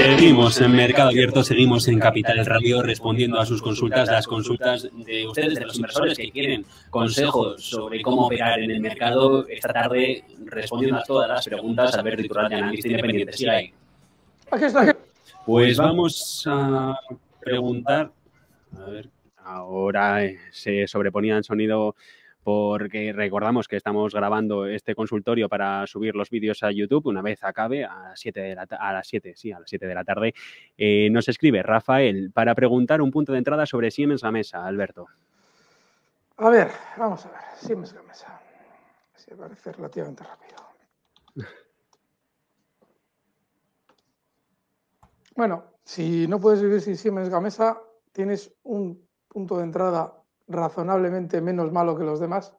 Seguimos en Mercado Abierto, seguimos en Capital Radio respondiendo a sus consultas, las consultas de ustedes, de los inversores que quieren consejos sobre cómo operar en el mercado. Esta tarde respondiendo a todas las preguntas, a ver analista independiente. Sí, ahí. Pues vamos a preguntar. A ver, ahora eh, se sobreponía el sonido porque recordamos que estamos grabando este consultorio para subir los vídeos a YouTube una vez acabe a, siete de a las 7, sí, a las 7 de la tarde. Eh, nos escribe Rafael para preguntar un punto de entrada sobre Siemens Gamesa, Alberto. A ver, vamos a ver, Siemens Gamesa. Se parece relativamente rápido. Bueno, si no puedes vivir sin Siemens Gamesa, tienes un punto de entrada razonablemente menos malo que los demás,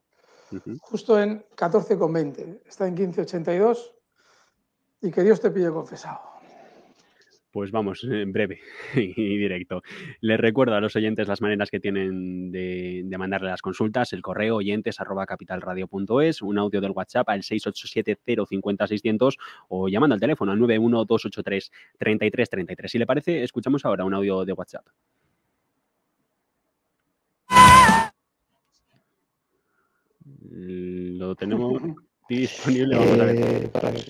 justo en 14,20, está en 15,82 y que Dios te pille confesado. Pues vamos, en breve y directo. Les recuerdo a los oyentes las maneras que tienen de, mandarle las consultas, el correo oyentes arroba capitalradio.es, un audio del WhatsApp al 687 o llamando al teléfono al 91283 Si le parece, escuchamos ahora un audio de WhatsApp. Mm, lo tenemos disponible. Vamos a ver. Eh,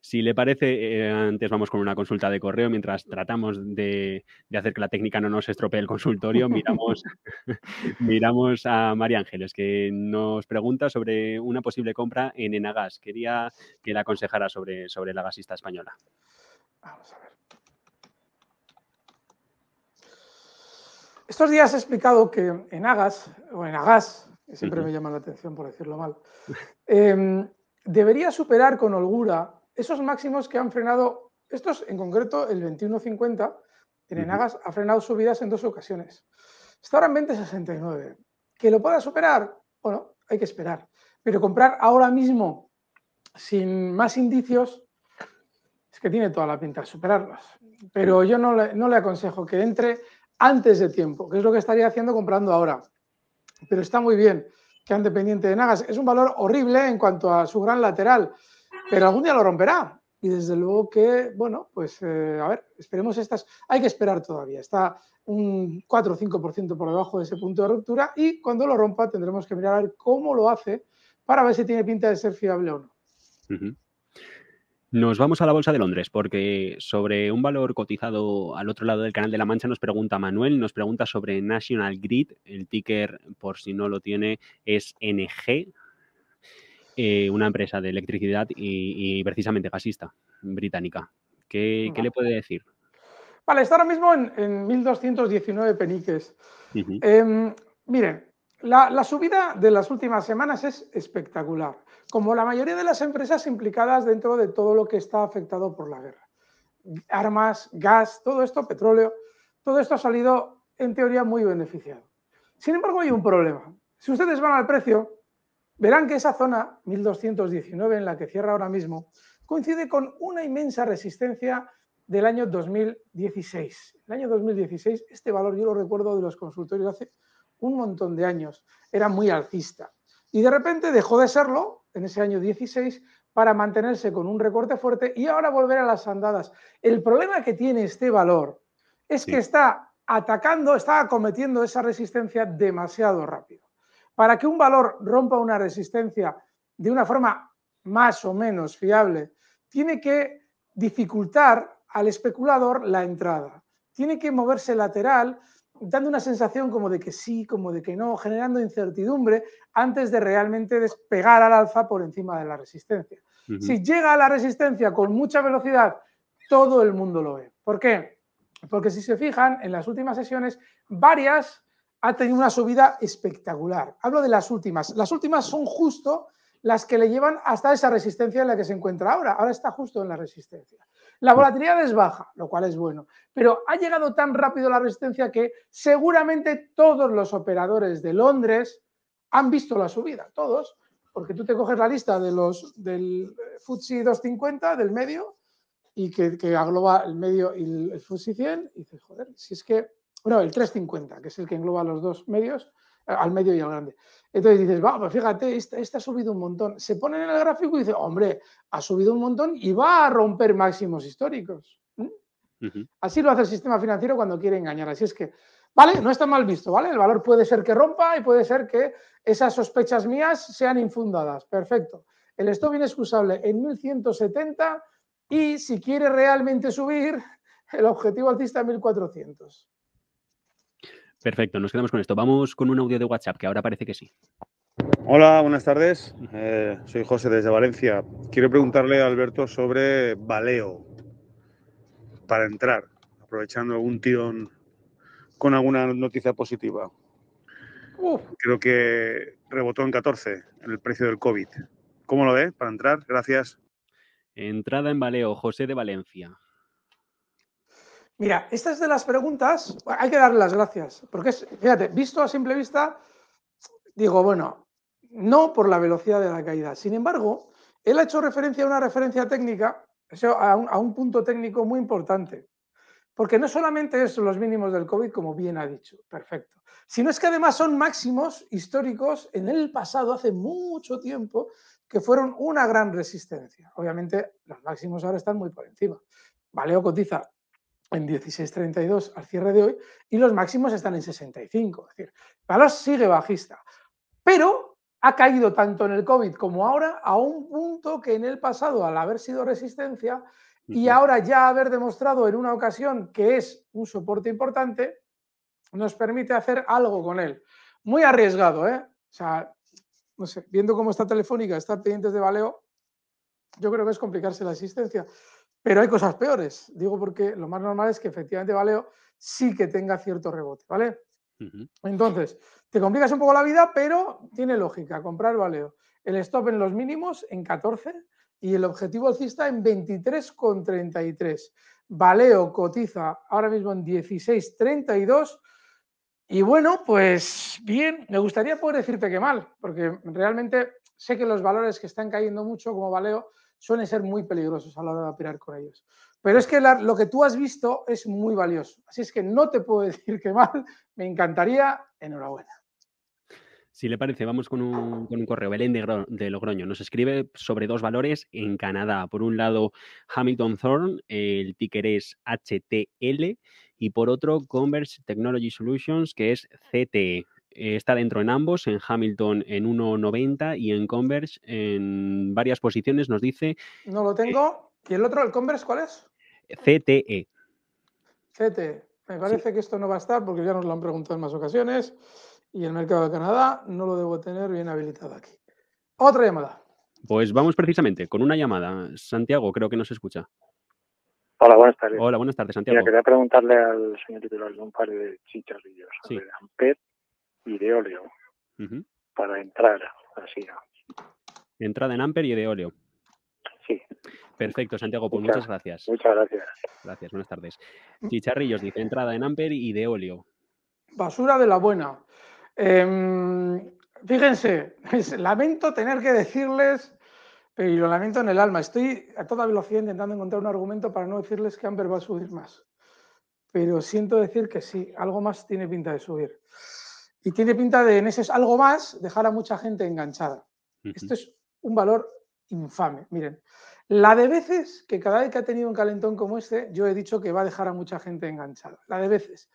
si le parece, eh, antes vamos con una consulta de correo. Mientras tratamos de, hacer que la técnica no nos estropee el consultorio, miramos, miramos a María Ángeles, que nos pregunta sobre una posible compra en Enagas. Quería que la aconsejara sobre, sobre la gasista española. Vamos a ver. Estos días he explicado que Enagas, o Enagas, siempre me llama la atención por decirlo mal, em, debería superar con holgura esos máximos que han frenado, estos en concreto el 2150, en Enagas ha frenado subidas en dos ocasiones. Está ahora en 2069. Que lo pueda superar, bueno, hay que esperar. Pero comprar ahora mismo sin más indicios es que tiene toda la pinta de superarlos. Pero yo no le, no le aconsejo que entre antes de tiempo, que es lo que estaría haciendo comprando ahora pero está muy bien que ande dependiente de Nagas. Es un valor horrible en cuanto a su gran lateral, pero algún día lo romperá. Y desde luego que, bueno, pues eh, a ver, esperemos estas. Hay que esperar todavía. Está un 4 o 5% por debajo de ese punto de ruptura y cuando lo rompa tendremos que mirar a ver cómo lo hace para ver si tiene pinta de ser fiable o no. Nos vamos a la Bolsa de Londres porque sobre un valor cotizado al otro lado del canal de la Mancha nos pregunta Manuel, nos pregunta sobre National Grid, el ticker por si no lo tiene es NG, eh, una empresa de electricidad y, precisamente gasista británica. ¿Qué, le puede decir? Vale, está ahora mismo en, 1.219 peniques. Em, miren, la, subida de las últimas semanas es espectacular, como la mayoría de las empresas implicadas dentro de todo lo que está afectado por la guerra. Armas, gas, todo esto, petróleo, todo esto ha salido en teoría muy beneficiado. Sin embargo, hay un problema. Si ustedes van al precio, verán que esa zona 1219 en la que cierra ahora mismo coincide con una inmensa resistencia del año 2016. El año 2016, este valor yo lo recuerdo de los consultorios hace un montón de años, era muy alcista. Y de repente dejó de serlo en ese año 16 para mantenerse con un recorte fuerte y ahora volver a las andadas. El problema que tiene este valor es que está atacando, está acometiendo esa resistencia demasiado rápido. Para que un valor rompa una resistencia de una forma más o menos fiable, tiene que dificultar al especulador la entrada. Tiene que moverse lateral dando una sensación como de que sí, como de que no, generando incertidumbre antes de realmente despegar al alza por encima de la resistencia. Si llega a la resistencia con mucha velocidad, todo el mundo lo ve. ¿Por qué? Porque si se fijan, en las últimas sesiones, varias ha tenido una subida espectacular. Hablo de las últimas. Las últimas son justo las que le llevan hasta esa resistencia en la que se encuentra ahora. Ahora está justo en la resistencia. La mm. volatilidad es baja, lo cual es bueno, pero ha llegado tan rápido la resistencia que seguramente todos los operadores de Londres han visto la subida, todos, porque tú te coges la lista de los, del eh, FTSE 250, del medio, y que, agloba el medio y el, el 100, e y dices, joder, si es que, bueno, el 350, que es el que engloba los dos medios, al medio y al grande. Entonces dices, va, pues fíjate, este ha subido un montón. Se pone en el gráfico y dice, hombre, ha subido un montón y va a romper máximos históricos. ¿Mm? Así lo hace el sistema financiero cuando quiere engañar. Así es que, ¿vale? No está mal visto, ¿vale? El valor puede ser que rompa y puede ser que esas sospechas mías sean infundadas. Perfecto. El stop inexcusable en 1170 y si quiere realmente subir, el objetivo alcista en 1400. Perfecto, nos quedamos con esto. Vamos con un audio de WhatsApp, que ahora parece que sí. Hola, buenas tardes. Eh, soy José desde Valencia. Quiero preguntarle a Alberto sobre baleo para entrar, aprovechando algún tirón con alguna noticia positiva. Creo que rebotó en 14 en el precio del COVID. ¿Cómo lo ve para entrar? Gracias. Entrada en baleo, José de Valencia. Mira, estas es de las preguntas, hay que darle las gracias, porque fíjate, visto a simple vista, digo, bueno, no por la velocidad de la caída. Sin embargo, él ha hecho referencia a una referencia técnica, a un, punto técnico muy importante. Porque no solamente es los mínimos del COVID, como bien ha dicho, perfecto, sino es que además son máximos históricos en el pasado, hace mucho tiempo, que fueron una gran resistencia. Obviamente, los máximos ahora están muy por encima. o cotiza en 16.32 al cierre de hoy y los máximos están en 65. Es decir, Palos sigue bajista, pero ha caído tanto en el COVID como ahora a un punto que en el pasado, al haber sido resistencia y ahora ya haber demostrado en una ocasión que es un soporte importante, nos permite hacer algo con él. Muy arriesgado, ¿eh? O sea, no sé, viendo cómo está Telefónica, está pendientes de Valeo, yo creo que es complicarse la existencia. Pero hay cosas peores, digo porque lo más normal es que efectivamente Valeo sí que tenga cierto rebote, ¿vale? Entonces, te complicas un poco la vida, pero tiene lógica comprar Valeo. El stop en los mínimos en 14 y el objetivo alcista en 23,33. Valeo cotiza ahora mismo en 16,32. Y bueno, pues bien, me gustaría poder decirte que mal, porque realmente sé que los valores que están cayendo mucho, como Valeo, suelen ser muy peligrosos a la hora de operar con ellos. Pero es que lo que tú has visto es muy valioso. Así es que no te puedo decir que mal. Me encantaría. Enhorabuena. Si le parece, vamos con un, correo. Belén de, de, Logroño nos escribe sobre dos valores en Canadá. Por un lado, Hamilton Thorn, el ticker es HTL, y por otro, Converse Technology Solutions, que es CTE. Eh, está dentro en ambos, en Hamilton en 1.90 y en Converse en varias posiciones, nos dice... No lo tengo. ¿Y el otro, el Converse, cuál es? CTE. CTE. Me parece que esto no va a estar porque ya nos lo han preguntado en más ocasiones y el mercado de Canadá no lo debo tener bien habilitado aquí. Otra llamada. Pues vamos precisamente con una llamada. Santiago, creo que nos escucha. Hola, buenas tardes. Hola, buenas tardes, Santiago. quería preguntarle al señor titular de un par de chicharrillos. Sí y de óleo para entrar así. Entrada en Amper y de óleo. Sí. Perfecto, Santiago, pues muchas, gracias. Muchas gracias. Gracias, buenas tardes. Chicharrillos dice entrada en Amper y de óleo. Basura de la buena. Em, fíjense, lamento tener que decirles, y lo lamento en el alma, estoy a toda velocidad intentando encontrar un argumento para no decirles que Amper va a subir más. Pero siento decir que sí, algo más tiene pinta de subir. Y tiene pinta de, en ese es algo más, dejar a mucha gente enganchada. Esto es un valor infame. Miren, la de veces que cada vez que ha tenido un calentón como este, yo he dicho que va a dejar a mucha gente enganchada. La de veces.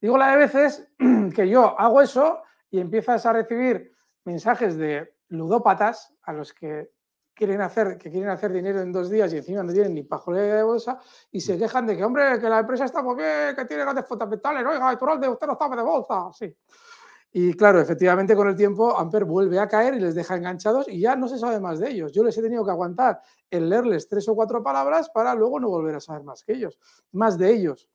Digo la de veces que yo hago eso y empiezas a recibir mensajes de ludópatas a los que quieren hacer, que quieren hacer dinero en dos días y encima no tienen ni pajolera de bolsa y se mm. quejan de que, hombre, que la empresa está muy bien, que tiene grandes fundamentales, oiga, de usted no está de bolsa. Sí. Y claro, efectivamente con el tiempo Amper vuelve a caer y les deja enganchados y ya no se sabe más de ellos. Yo les he tenido que aguantar el leerles tres o cuatro palabras para luego no volver a saber más que ellos, más de ellos.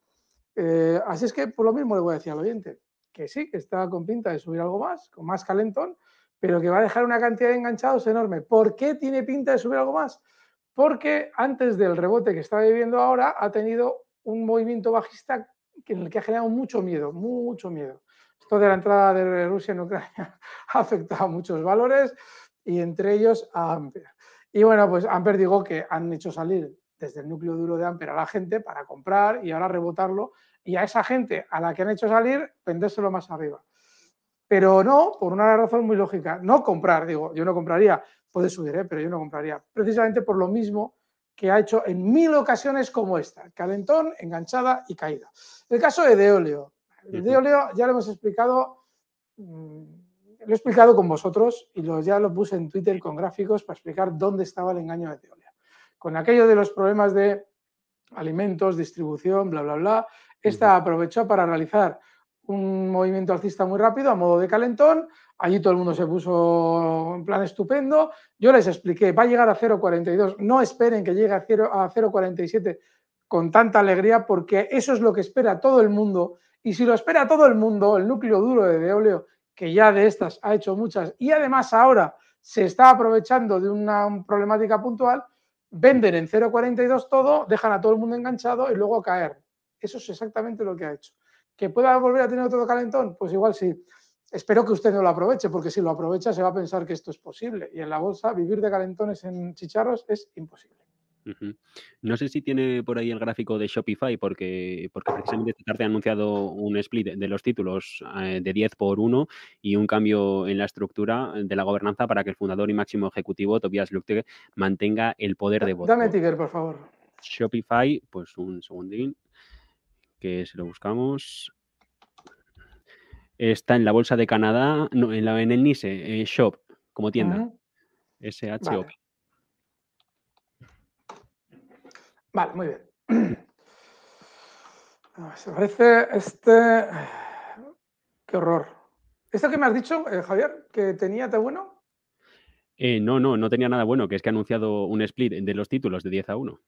Eh, así es que por lo mismo le voy a decir al oyente que sí, que está con pinta de subir algo más, con más calentón, pero que va a dejar una cantidad de enganchados enorme. ¿Por qué tiene pinta de subir algo más? Porque antes del rebote que está viviendo ahora ha tenido un movimiento bajista en el que ha generado mucho miedo, mucho miedo de la entrada de Rusia en Ucrania ha afectado a muchos valores y entre ellos a Amper. Y bueno, pues Amper digo que han hecho salir desde el núcleo duro de Amper a la gente para comprar y ahora rebotarlo y a esa gente a la que han hecho salir vendérselo más arriba. Pero no, por una razón muy lógica, no comprar, digo, yo no compraría, puede subir, ¿eh? pero yo no compraría, precisamente por lo mismo que ha hecho en mil ocasiones como esta, calentón, enganchada y caída. El caso de Deoleo, el ya lo hemos explicado, mm, lo he explicado con vosotros y ya lo puse en Twitter con gráficos para explicar dónde estaba el engaño de teóleo. Con aquello de los problemas de alimentos, distribución, bla, bla, bla, esta aprovechó para realizar un movimiento alcista muy rápido a modo de calentón. Allí todo el mundo se puso en plan estupendo. Yo les expliqué, va a llegar a 0,42. No esperen que llegue a 0,47 con tanta alegría porque eso es lo que espera todo el mundo y si lo espera todo el mundo, el núcleo duro de Deoleo, que ya de estas ha hecho muchas y además ahora se está aprovechando de una problemática puntual, venden en 0,42 todo, dejan a todo el mundo enganchado y luego caer. Eso es exactamente lo que ha hecho. ¿Que pueda volver a tener otro calentón? Pues igual sí. Espero que usted no lo aproveche, porque si lo aprovecha se va a pensar que esto es posible. Y en la bolsa vivir de calentones en chicharros es imposible. No sé si tiene por ahí el gráfico de Shopify, porque, porque ah. precisamente esta tarde ha anunciado un split de los títulos eh, de 10 por 1 y un cambio en la estructura de la gobernanza para que el fundador y máximo ejecutivo, Tobias Lukte, mantenga el poder de voto. Dame ticker, por favor. Shopify, pues un segundín, que se lo buscamos está en la bolsa de Canadá, no, en, la, en el NISE, eh, Shop, como tienda. s h o Vale, muy bien. Se parece este... Qué horror. ¿Esto que me has dicho, eh, Javier, que tenía de bueno? Eh, no, no, no tenía nada bueno, que es que ha anunciado un split de los títulos de 10 a 1.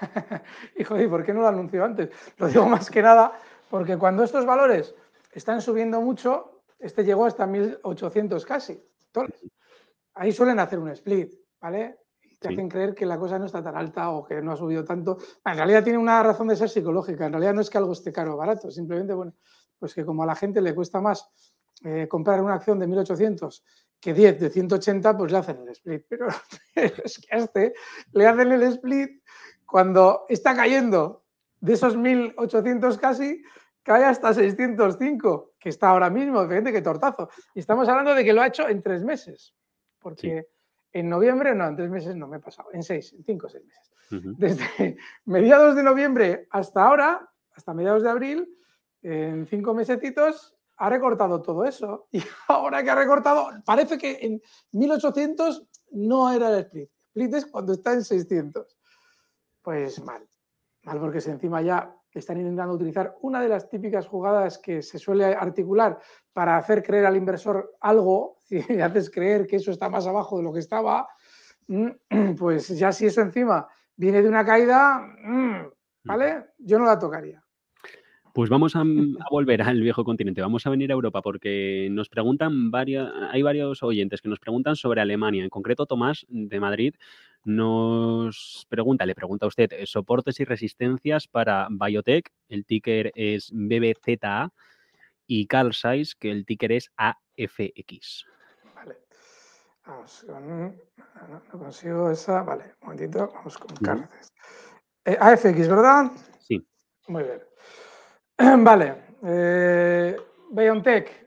Hijo, ¿y por qué no lo anunció antes? Lo digo más que nada porque cuando estos valores están subiendo mucho, este llegó hasta 1800 casi. Ahí suelen hacer un split, ¿vale? Se hacen creer que la cosa no está tan alta o que no ha subido tanto. En realidad tiene una razón de ser psicológica, en realidad no es que algo esté caro o barato, simplemente, bueno, pues que como a la gente le cuesta más eh, comprar una acción de 1800 que 10 de 180, pues le hacen el split. Pero, es que a este le hacen el split cuando está cayendo de esos 1800 casi, cae hasta 605, que está ahora mismo, fíjate qué tortazo. Y estamos hablando de que lo ha hecho en tres meses, porque en noviembre, no, en tres meses no me he pasado, en seis, cinco o seis meses. Desde mediados de noviembre hasta ahora, hasta mediados de abril, en cinco mesecitos, ha recortado todo eso. Y ahora que ha recortado, parece que en 1800 no era el split. split es cuando está en 600. Pues mal, mal porque se encima ya están intentando utilizar una de las típicas jugadas que se suele articular para hacer creer al inversor algo, y haces creer que eso está más abajo de lo que estaba, mm, pues ya si eso encima viene de una caída, mm, mm. ¿vale? Yo no la tocaría. Pues vamos a, volver al viejo continente, vamos a venir a Europa porque nos preguntan varios, hay varios oyentes que nos preguntan sobre Alemania, en concreto Tomás de Madrid nos pregunta, le pregunta a usted, eh, soportes y resistencias para Biotech, el ticker es BBZA, y Carl que el ticker es AFX. Vale. Vamos No, consigo esa. Vale, un momentito, vamos con Carl eh, AFX, ¿verdad? Sí. Muy bien. Vale. Eh, Biotech,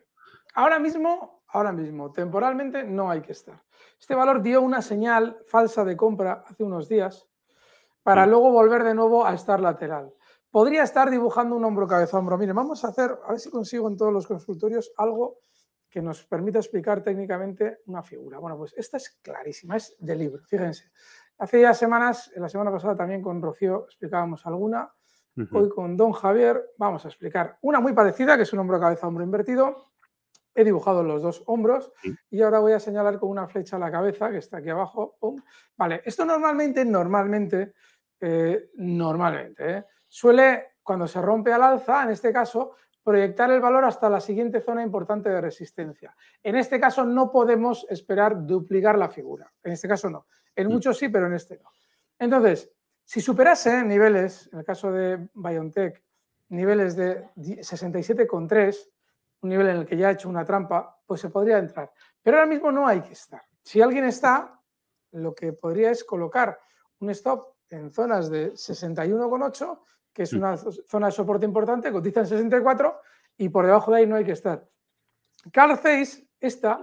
Ahora mismo, ahora mismo, temporalmente no hay que estar. Este valor dio una señal falsa de compra hace unos días para luego volver de nuevo a estar lateral. Podría estar dibujando un hombro cabeza hombro. Mire, vamos a hacer, a ver si consigo en todos los consultorios algo que nos permita explicar técnicamente una figura. Bueno, pues esta es clarísima, es de libro, fíjense. Hace ya semanas, la semana pasada también con Rocío explicábamos alguna, hoy con don Javier vamos a explicar una muy parecida, que es un hombro cabeza hombro invertido, he dibujado los dos hombros y ahora voy a señalar con una flecha la cabeza que está aquí abajo. Vale, esto normalmente, normalmente, eh, normalmente, ¿eh? suele, cuando se rompe al alza, en este caso, proyectar el valor hasta la siguiente zona importante de resistencia. En este caso no podemos esperar duplicar la figura. En este caso no. En mm. muchos sí, pero en este no. Entonces, si superase niveles, en el caso de BioNTech, niveles de 67,3, un nivel en el que ya ha hecho una trampa, pues se podría entrar. Pero ahora mismo no hay que estar. Si alguien está, lo que podría es colocar un stop en zonas de 61,8, que es una zona de soporte importante, cotiza en 64 y por debajo de ahí no hay que estar. Carl Zeiss, esta,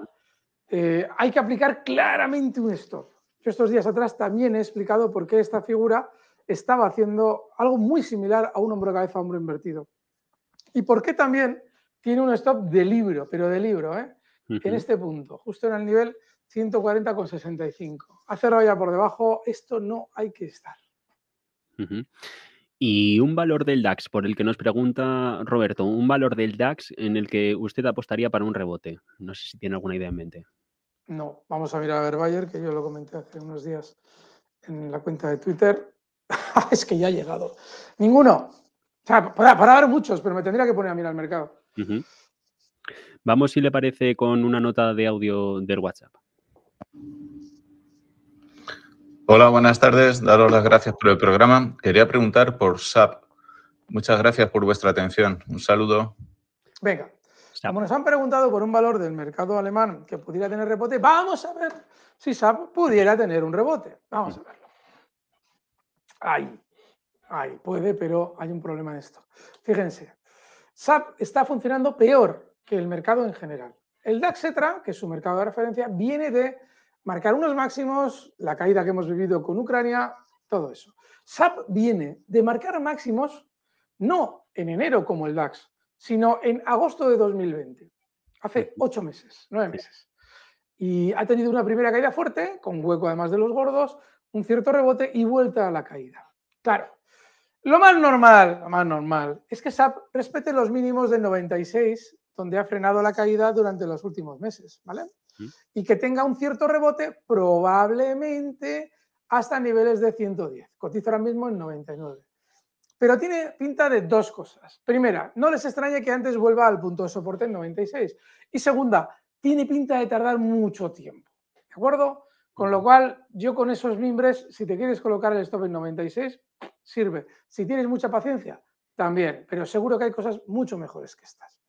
eh, hay que aplicar claramente un stop. Yo estos días atrás también he explicado por qué esta figura estaba haciendo algo muy similar a un hombro cabeza hombro invertido. Y por qué también tiene un stop de libro, pero de libro, ¿eh? En este punto, justo en el nivel 140,65. Ha cerrado ya por debajo, esto no hay que estar. Y un valor del DAX, por el que nos pregunta Roberto, un valor del DAX en el que usted apostaría para un rebote. No sé si tiene alguna idea en mente. No, vamos a mirar a ver Bayer, que yo lo comenté hace unos días en la cuenta de Twitter. es que ya ha llegado. Ninguno. O sea, para, para, muchos, pero me tendría que poner a mirar el mercado. Vamos, si le parece, con una nota de audio del WhatsApp. Hola, buenas tardes. Daros las gracias por el programa. Quería preguntar por SAP. Muchas gracias por vuestra atención. Un saludo. Venga. Como nos han preguntado por un valor del mercado alemán que pudiera tener rebote, vamos a ver si SAP pudiera tener un rebote. Vamos a mm. verlo. Ahí. Ahí puede, pero hay un problema en esto. Fíjense, SAP está funcionando peor que el mercado en general. El DAX ETRA, que es su mercado de referencia, viene de marcar unos máximos, la caída que hemos vivido con Ucrania, todo eso. SAP viene de marcar máximos no en enero como el DAX, sino en agosto de 2020, hace ocho meses, nueve meses. Y ha tenido una primera caída fuerte, con hueco además de los gordos, un cierto rebote y vuelta a la caída. Claro, lo más normal, lo más normal, es que SAP respete los mínimos del 96, donde ha frenado la caída durante los últimos meses, ¿vale? Y que tenga un cierto rebote, probablemente hasta niveles de 110. Cotiza ahora mismo en 99. Pero tiene pinta de dos cosas. Primera, no les extraña que antes vuelva al punto de soporte en 96. Y segunda, tiene pinta de tardar mucho tiempo. ¿De acuerdo? Con lo cual, yo con esos mimbres, si te quieres colocar el stop en 96, sirve. Si tienes mucha paciencia, también, pero seguro que hay cosas mucho mejores que estas.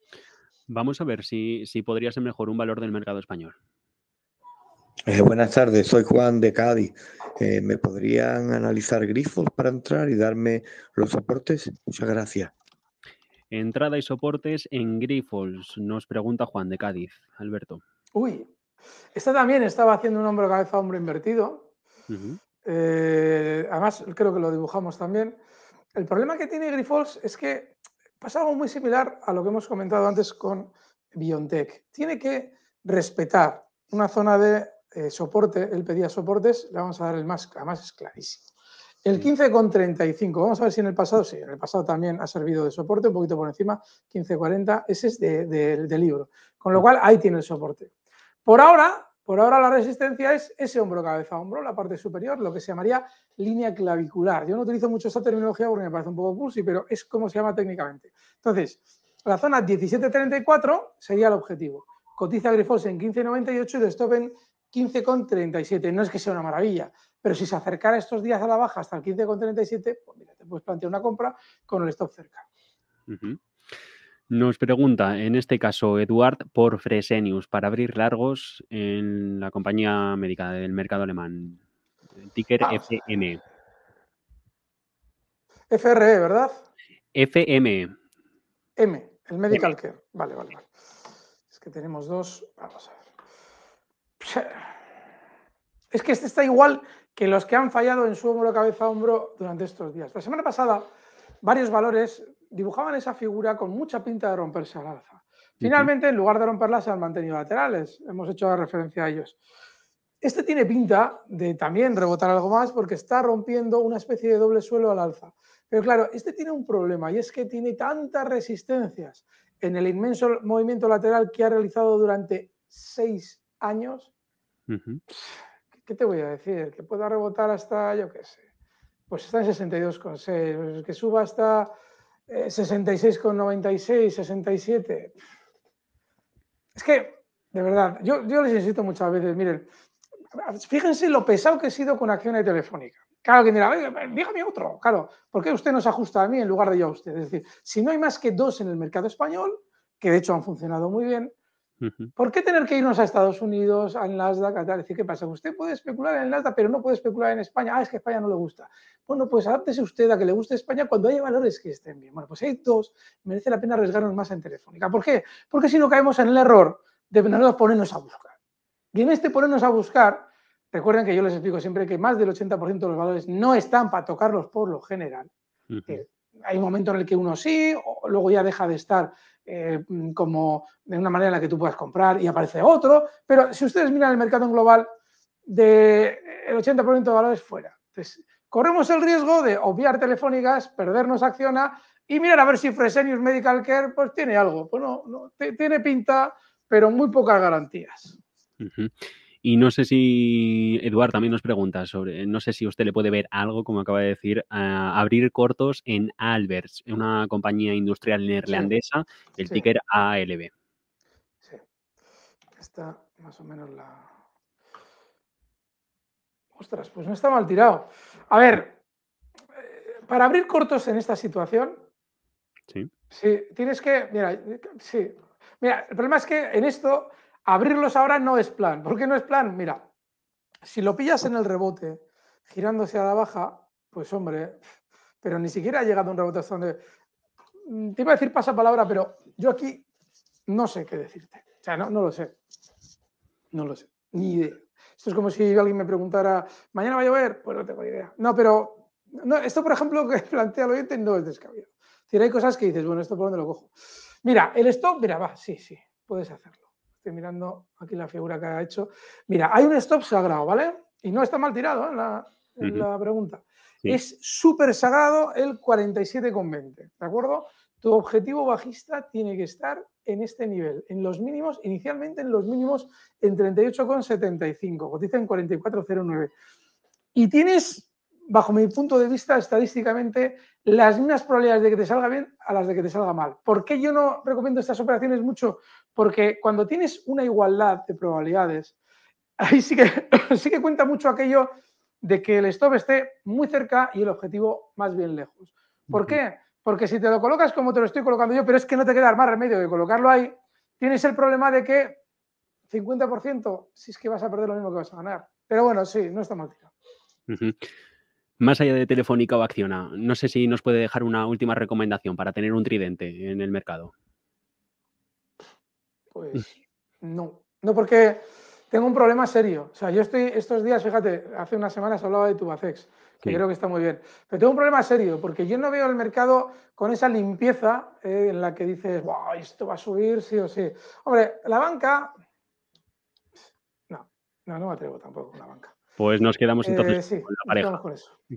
Vamos a ver si, podría ser mejor un valor del mercado español. Eh, buenas tardes, soy Juan de Cádiz. Eh, ¿Me podrían analizar grifos para entrar y darme los soportes? Muchas gracias. Entrada y soportes en grifos nos pregunta Juan de Cádiz. Alberto. Uy, esta también estaba haciendo un hombro cabeza hombro invertido. Eh, además, creo que lo dibujamos también. El problema que tiene Grifols es que pasa algo muy similar a lo que hemos comentado antes con BioNTech. Tiene que respetar una zona de eh, soporte. Él pedía soportes, le vamos a dar el más, además es clarísimo. El 15,35, vamos a ver si en el pasado, sí, en el pasado también ha servido de soporte, un poquito por encima, 15,40, ese es del libro. Con lo mm. cual ahí tiene el soporte. Por ahora, por ahora la resistencia es ese hombro cabeza hombro, la parte superior, lo que se llamaría línea clavicular. Yo no utilizo mucho esta terminología porque me parece un poco cursi, pero es como se llama técnicamente. Entonces, la zona 1734 sería el objetivo. Cotiza Grifos en 1598 y de stop en 15,37. No es que sea una maravilla, pero si se acercara estos días a la baja hasta el 15,37, pues mira, te puedes plantear una compra con el stop cerca. Nos pregunta, en este caso, Eduard por Fresenius, para abrir largos en la compañía médica del mercado alemán. Ticker ah. FM. FRE, ¿verdad? FM. M, el Medical Care. Vale, vale, vale. Es que tenemos dos. Vamos a ver. Es que este está igual que los que han fallado en su hombro, cabeza, hombro durante estos días. La semana pasada, varios valores dibujaban esa figura con mucha pinta de romperse al alza. Finalmente, en lugar de romperla, se han mantenido laterales. Hemos hecho la referencia a ellos. Este tiene pinta de también rebotar algo más porque está rompiendo una especie de doble suelo al alza. Pero claro, este tiene un problema y es que tiene tantas resistencias en el inmenso movimiento lateral que ha realizado durante seis años. ¿Qué te voy a decir? Que pueda rebotar hasta, yo qué sé, pues está en 62,6, que suba hasta 66,96, eh, 67. Es que, de verdad, yo, yo les insisto muchas veces, miren, fíjense lo pesado que he sido con acciones telefónicas. Claro que dirá, dígame otro, claro, porque qué usted nos ajusta a mí en lugar de yo a usted? Es decir, si no hay más que dos en el mercado español, que de hecho han funcionado muy bien, ¿Por qué tener que irnos a Estados Unidos, al Nasdaq, a Decir, ¿qué pasa? Usted puede especular en el Nasdaq, pero no puede especular en España. Ah, es que España no le gusta. Bueno, pues adáptese usted a que le guste España cuando hay valores que estén bien. Bueno, pues hay dos, merece la pena arriesgarnos más en Telefónica. ¿Por qué? Porque si no caemos en el error de ponernos a buscar. Y en este ponernos a buscar, recuerden que yo les explico siempre que más del 80% de los valores no están para tocarlos por lo general hay un momento en el que uno sí, o luego ya deja de estar eh, como de una manera en la que tú puedas comprar y aparece otro, pero si ustedes miran el mercado en global, de el 80% de valores fuera. Entonces, corremos el riesgo de obviar telefónicas, perdernos Acciona y mirar a ver si Fresenius Medical Care pues tiene algo. Pues no, tiene pinta, pero muy pocas garantías. Y no sé si, Eduard, también nos pregunta sobre, no sé si usted le puede ver algo, como acaba de decir, abrir cortos en Albers, una compañía industrial neerlandesa, el ticker ALB. Sí, está más o menos la... Ostras, pues no está mal tirado. A ver, eh, para abrir cortos en esta situación, sí, sí tienes que, mira, sí, mira, el problema es que en esto Abrirlos ahora no es plan. ¿Por qué no es plan? Mira, si lo pillas en el rebote, girándose a la baja, pues hombre, pero ni siquiera ha llegado un rebote hasta donde... Mm, te iba a decir pasapalabra, pero yo aquí no sé qué decirte. O sea, no, no lo sé. No lo sé. Ni idea. Esto es como si alguien me preguntara, ¿mañana va a llover? Pues no tengo idea. No, pero esto, por ejemplo, que plantea el oyente no es descabellado. Es decir, hay cosas que dices, bueno, ¿esto por dónde lo cojo? Mira, el stop, mira, va, sí, sí, puedes hacerlo mirando aquí la figura que ha hecho. Mira, hay un stop sagrado, ¿vale? Y no está mal tirado ¿eh? la, pregunta. Es súper sagrado el 47,20, ¿de acuerdo? Tu objetivo bajista tiene que estar en este nivel, en los mínimos, inicialmente en los mínimos en 38,75, cotiza en 44,09. Y tienes, bajo mi punto de vista, estadísticamente, las mismas probabilidades de que te salga bien a las de que te salga mal. ¿Por qué yo no recomiendo estas operaciones mucho? porque cuando tienes una igualdad de probabilidades, ahí sí que, sí que cuenta mucho aquello de que el stop esté muy cerca y el objetivo más bien lejos. ¿Por qué? Porque si te lo colocas como te lo estoy colocando yo, pero es que no te queda más remedio que colocarlo ahí, tienes el problema de que 50%, si es que vas a perder lo mismo que vas a ganar. Pero bueno, sí, no está mal Más allá de Telefónica o Acciona, no sé si nos puede dejar una última recomendación para tener un tridente en el mercado. Pues mm. no, no porque tengo un problema serio. O sea, yo estoy estos días, fíjate, hace unas semanas hablaba de Tubacex, que creo que está muy bien. Pero tengo un problema serio, porque yo no veo el mercado con esa limpieza eh, en la que dices, wow, esto va a subir sí o sí. Hombre, la banca... No, no, no me atrevo tampoco con la banca. Pues nos quedamos entonces eh, con la pareja.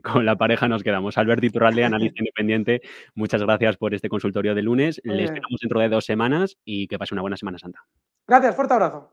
Con, la pareja nos quedamos. Alberto Iturralde, analista independiente, muchas gracias por este consultorio de lunes. Les Le esperamos dentro de dos semanas y que pase una buena Semana Santa. Gracias, fuerte abrazo.